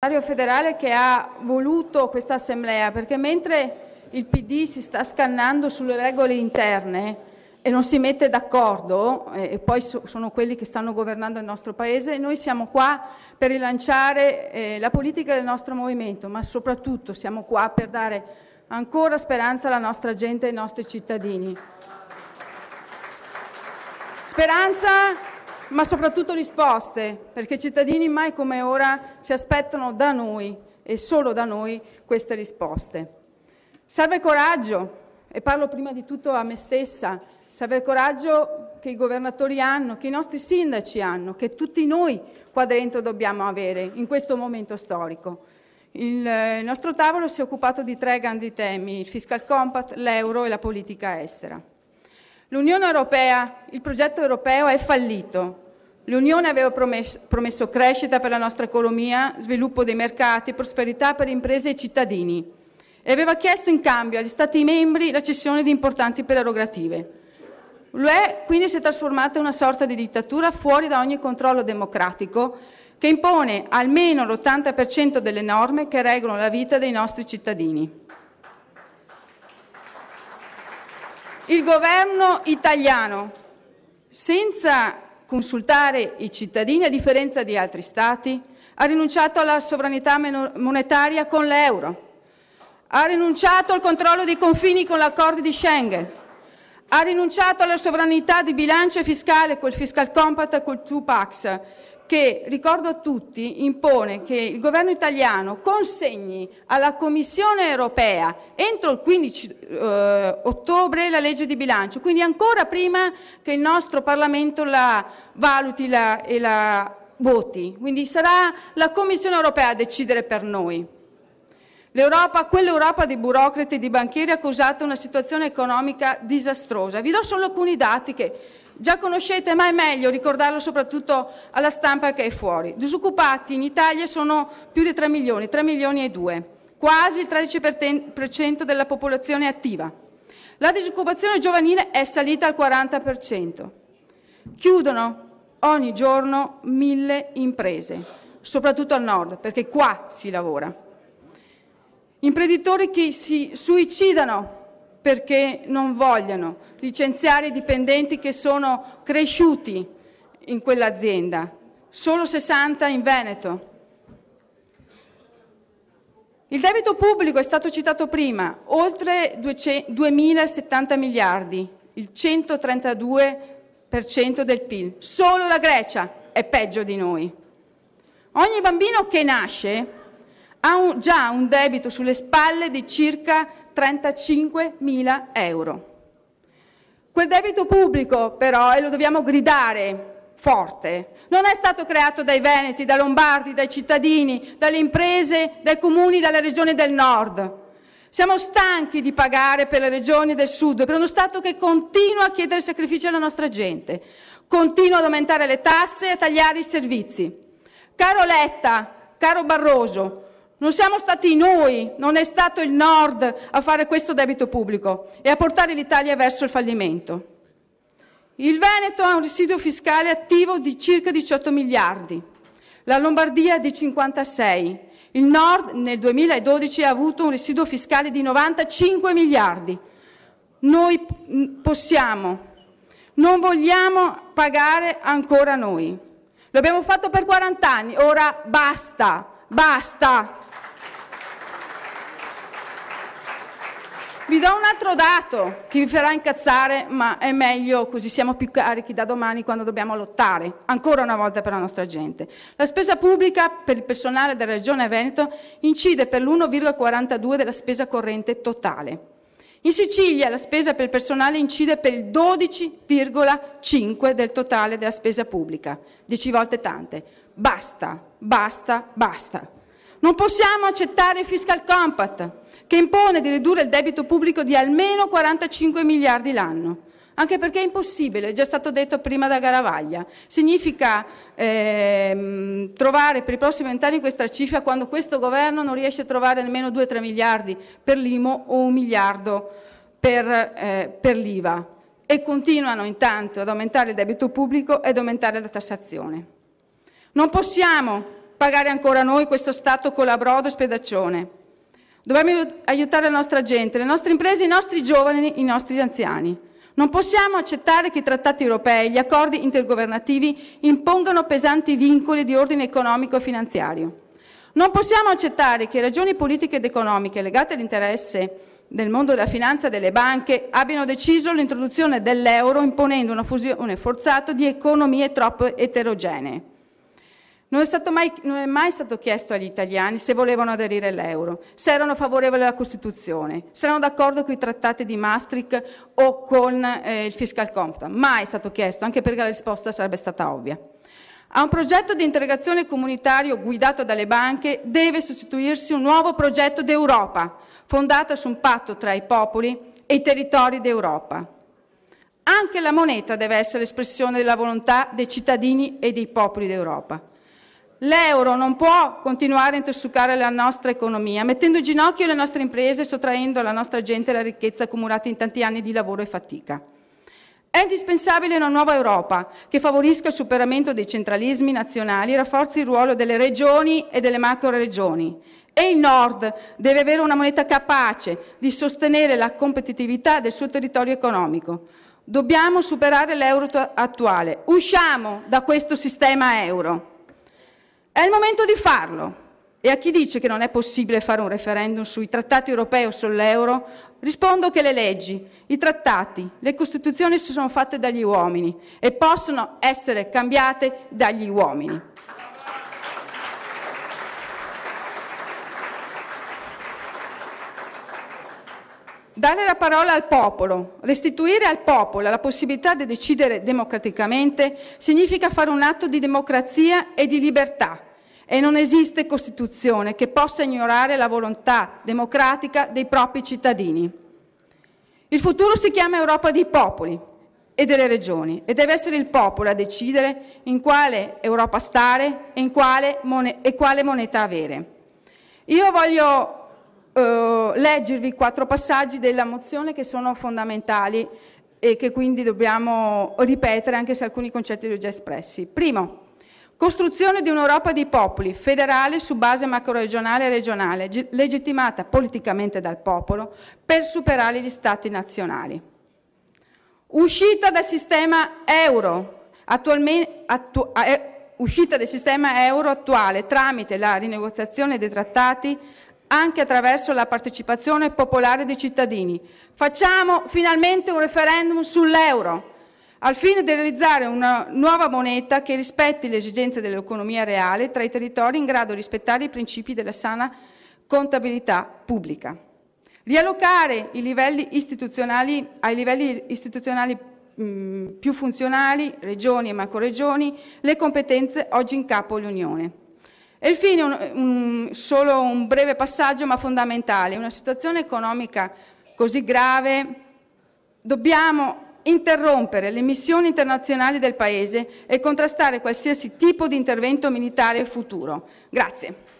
Il segretario federale che ha voluto questa assemblea perché mentre il PD si sta scannando sulle regole interne e non si mette d'accordo eh, e poi sono quelli che stanno governando il nostro paese noi siamo qua per rilanciare eh, la politica del nostro movimento ma soprattutto siamo qua per dare ancora speranza alla nostra gente e ai nostri cittadini speranza ma soprattutto risposte, perché i cittadini mai come ora si aspettano da noi e solo da noi queste risposte. Serve coraggio, e parlo prima di tutto a me stessa, serve il coraggio che i governatori hanno, che i nostri sindaci hanno, che tutti noi qua dentro dobbiamo avere in questo momento storico. Il, nostro tavolo si è occupato di tre grandi temi, il fiscal compact, l'euro e la politica estera. L'Unione Europea, il progetto europeo è fallito. L'Unione aveva promesso, crescita per la nostra economia, sviluppo dei mercati, prosperità per imprese e cittadini e aveva chiesto in cambio agli Stati membri la cessione di importanti prerogative. L'UE quindi si è trasformata in una sorta di dittatura fuori da ogni controllo democratico che impone almeno l'80% delle norme che regolano la vita dei nostri cittadini. il governo italiano, senza consultare i cittadini, a differenza di altri Stati, ha rinunciato alla sovranità monetaria con l'euro, ha rinunciato al controllo dei confini con l'accordo di Schengen, ha rinunciato alla sovranità di bilancio e fiscale col fiscal compact e col Tupac, che, ricordo a tutti, impone che il governo italiano consegni alla Commissione europea entro il 15 eh, ottobre la legge di bilancio, quindi ancora prima che il nostro Parlamento la valuti la, e la voti. Quindi sarà la Commissione europea a decidere per noi. L'Europa, quell'Europa di burocrati e di banchieri ha causato una situazione economica disastrosa. Vi do solo alcuni dati che già conoscete, ma è meglio ricordarlo soprattutto alla stampa che è fuori. Disoccupati in Italia sono più di 3 milioni, 3 milioni e 2, quasi il 13% della popolazione attiva. La disoccupazione giovanile è salita al 40%. Chiudono ogni giorno mille imprese, soprattutto al nord, perché qua si lavora imprenditori che si suicidano perché non vogliono licenziare i dipendenti che sono cresciuti in quell'azienda, solo 60 in Veneto. Il debito pubblico è stato citato prima, oltre 2070 miliardi, il 132% del PIL. Solo la Grecia è peggio di noi. Ogni bambino che nasce ha un, già un debito sulle spalle di circa 35 mila euro. Quel debito pubblico però, e lo dobbiamo gridare forte, non è stato creato dai Veneti, dai Lombardi, dai cittadini, dalle imprese, dai comuni, dalle regioni del nord. Siamo stanchi di pagare per le regioni del sud, per uno Stato che continua a chiedere sacrifici alla nostra gente, continua ad aumentare le tasse e a tagliare i servizi. Caro Letta, caro Barroso, non siamo stati noi, non è stato il Nord a fare questo debito pubblico e a portare l'Italia verso il fallimento. Il Veneto ha un residuo fiscale attivo di circa 18 miliardi, la Lombardia di 56, il Nord nel 2012 ha avuto un residuo fiscale di 95 miliardi. Noi possiamo, non vogliamo pagare ancora noi. Lo abbiamo fatto per 40 anni, ora basta, basta. Vi do un altro dato che vi farà incazzare, ma è meglio così siamo più carichi da domani quando dobbiamo lottare, ancora una volta per la nostra gente. La spesa pubblica per il personale della Regione Veneto incide per l'1,42 della spesa corrente totale. In Sicilia la spesa per il personale incide per il 12,5 del totale della spesa pubblica, 10 volte tante. Basta, basta, basta. Non possiamo accettare il fiscal compact, che impone di ridurre il debito pubblico di almeno 45 miliardi l'anno. Anche perché è impossibile, è già stato detto prima da Garavaglia. Significa ehm, trovare per i prossimi vent'anni questa cifra quando questo governo non riesce a trovare nemmeno 2-3 miliardi per l'IMO o un miliardo per, eh, per l'IVA. E continuano intanto ad aumentare il debito pubblico ed aumentare la tassazione. Non possiamo pagare ancora noi questo Stato colabrodo e spedaccione. Dobbiamo aiutare la nostra gente, le nostre imprese, i nostri giovani, i nostri anziani. Non possiamo accettare che i trattati europei e gli accordi intergovernativi impongano pesanti vincoli di ordine economico e finanziario. Non possiamo accettare che ragioni politiche ed economiche legate all'interesse del mondo della finanza e delle banche abbiano deciso l'introduzione dell'euro imponendo una fusione forzata di economie troppo eterogenee. Non è, mai, non è, mai, stato chiesto agli italiani se volevano aderire all'euro, se erano favorevoli alla Costituzione, se erano d'accordo con i trattati di Maastricht o con eh, il fiscal compact. Mai è stato chiesto, anche perché la risposta sarebbe stata ovvia. A un progetto di integrazione comunitario guidato dalle banche deve sostituirsi un nuovo progetto d'Europa, fondato su un patto tra i popoli e i territori d'Europa. Anche la moneta deve essere espressione della volontà dei cittadini e dei popoli d'Europa. L'euro non può continuare a intossicare la nostra economia, mettendo in ginocchio le nostre imprese e sottraendo alla nostra gente la ricchezza accumulata in tanti anni di lavoro e fatica. È indispensabile una nuova Europa che favorisca il superamento dei centralismi nazionali e rafforzi il ruolo delle regioni e delle macroregioni. E il Nord deve avere una moneta capace di sostenere la competitività del suo territorio economico. Dobbiamo superare l'euro attuale. Usciamo da questo sistema euro. È il momento di farlo. E a chi dice che non è possibile fare un referendum sui trattati europei o sull'euro, rispondo che le leggi, i trattati, le costituzioni si sono fatte dagli uomini e possono essere cambiate dagli uomini. Dare la parola al popolo, restituire al popolo la possibilità di decidere democraticamente significa fare un atto di democrazia e di libertà e non esiste Costituzione che possa ignorare la volontà democratica dei propri cittadini. Il futuro si chiama Europa dei popoli e delle regioni e deve essere il popolo a decidere in quale Europa stare e, quale, mon- e quale moneta avere. Io voglio eh, leggervi quattro passaggi della mozione che sono fondamentali e che quindi dobbiamo ripetere anche se alcuni concetti li ho già espressi. Primo, Costruzione di un'Europa dei popoli, federale su base macroregionale e regionale, legittimata politicamente dal popolo per superare gli stati nazionali. Uscita dal sistema euro, attu, eh, uscita del sistema euro attuale tramite la rinegoziazione dei trattati anche attraverso la partecipazione popolare dei cittadini. Facciamo finalmente un referendum sull'euro al fine di realizzare una nuova moneta che rispetti le esigenze dell'economia reale tra i territori in grado di rispettare i principi della sana contabilità pubblica. Riallocare i livelli istituzionali ai livelli istituzionali mm, più funzionali, regioni e macroregioni, le competenze oggi in capo all'Unione. E infine un, un, solo un breve passaggio ma fondamentale, una situazione economica così grave dobbiamo interrompere le missioni internazionali del Paese e contrastare qualsiasi tipo di intervento militare futuro. Grazie.